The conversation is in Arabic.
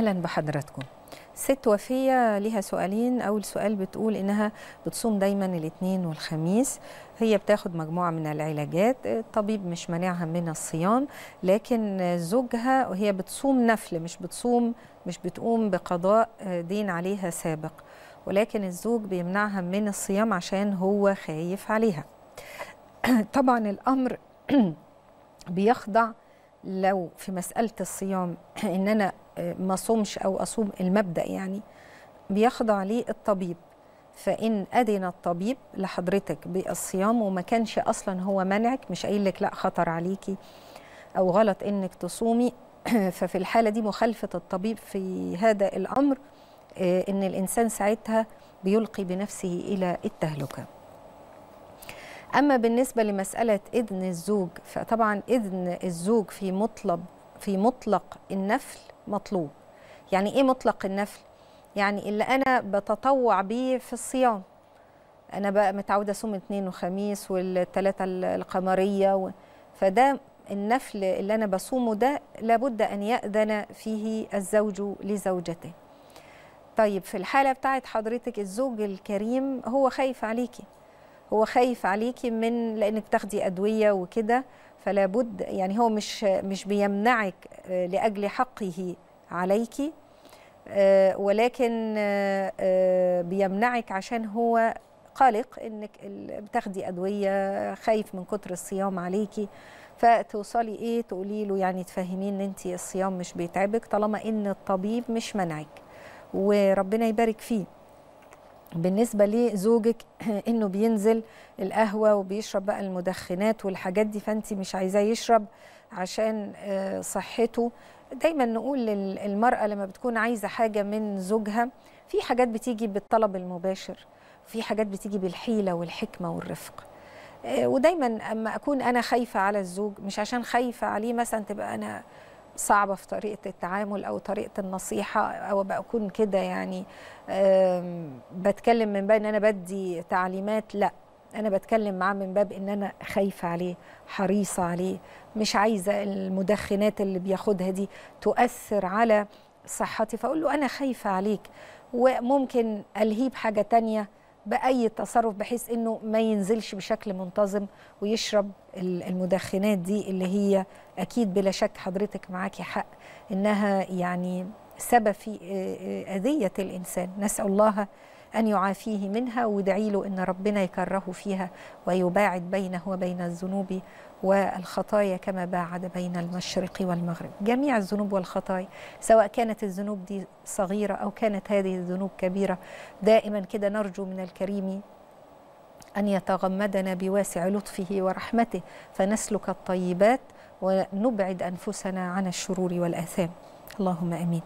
أهلا بحضراتكم ست وفية ليها سؤالين أول سؤال بتقول إنها بتصوم دايما الاثنين والخميس هي بتاخد مجموعة من العلاجات الطبيب مش مانعها من الصيام لكن زوجها وهي بتصوم نفل مش بتصوم مش بتقوم بقضاء دين عليها سابق ولكن الزوج بيمنعها من الصيام عشان هو خايف عليها طبعا الأمر بيخضع لو في مسألة الصيام إن أنا ما صومش أو أصوم المبدأ يعني بيخضع ليه الطبيب فإن أذن الطبيب لحضرتك بالصيام وما كانش أصلا هو منعك مش قايل لك لا خطر عليكي أو غلط إنك تصومي ففي الحالة دي مخالفة الطبيب في هذا الأمر آه، إن الإنسان ساعتها بيلقي بنفسه إلى التهلكة أما بالنسبة لمسألة إذن الزوج فطبعا إذن الزوج في مطلب في مطلق النفل مطلوب يعني ايه مطلق النفل يعني اللي انا بتطوع بيه في الصيام انا بقى متعوده اصوم اثنين وخميس والثلاثه القمريه و... فده النفل اللي انا بصومه ده لابد ان ياذن فيه الزوج لزوجته طيب في الحاله بتاعت حضرتك الزوج الكريم هو خايف عليكي هو خايف عليكي من لانك تاخدي ادويه وكده فلا بد يعني هو مش مش بيمنعك آه، لاجل حقه عليكي آه، ولكن آه، بيمنعك عشان هو قلق انك بتاخدي ادويه خايف من كتر الصيام عليكي فتوصلي ايه تقولي له يعني تفهمين ان انت الصيام مش بيتعبك طالما ان الطبيب مش منعك وربنا يبارك فيه بالنسبه لزوجك انه بينزل القهوه وبيشرب بقى المدخنات والحاجات دي فانت مش عايزاه يشرب عشان آه، صحته دايما نقول للمراه لما بتكون عايزه حاجه من زوجها في حاجات بتيجي بالطلب المباشر في حاجات بتيجي بالحيله والحكمه والرفق آه، ودايما اما اكون انا خايفه على الزوج مش عشان خايفه عليه مثلا تبقى انا صعبه في طريقه التعامل او طريقه النصيحه او بكون كده يعني بتكلم من باب ان انا بدي تعليمات لا انا بتكلم معاه من باب ان انا خايفه عليه حريصه عليه مش عايزه المدخنات اللي بياخدها دي تؤثر على صحتي فاقول له انا خايفه عليك وممكن الهيه بحاجه تانية باي تصرف بحيث انه ما ينزلش بشكل منتظم ويشرب المدخنات دي اللي هي اكيد بلا شك حضرتك معاكي حق انها يعني سبب في اذيه الانسان نسال الله أن يعافيه منها وادعي له أن ربنا يكرهه فيها ويباعد بينه وبين الذنوب والخطايا كما باعد بين المشرق والمغرب جميع الذنوب والخطايا سواء كانت الذنوب دي صغيرة أو كانت هذه الذنوب كبيرة دائما كده نرجو من الكريم أن يتغمدنا بواسع لطفه ورحمته فنسلك الطيبات ونبعد أنفسنا عن الشرور والآثام اللهم أمين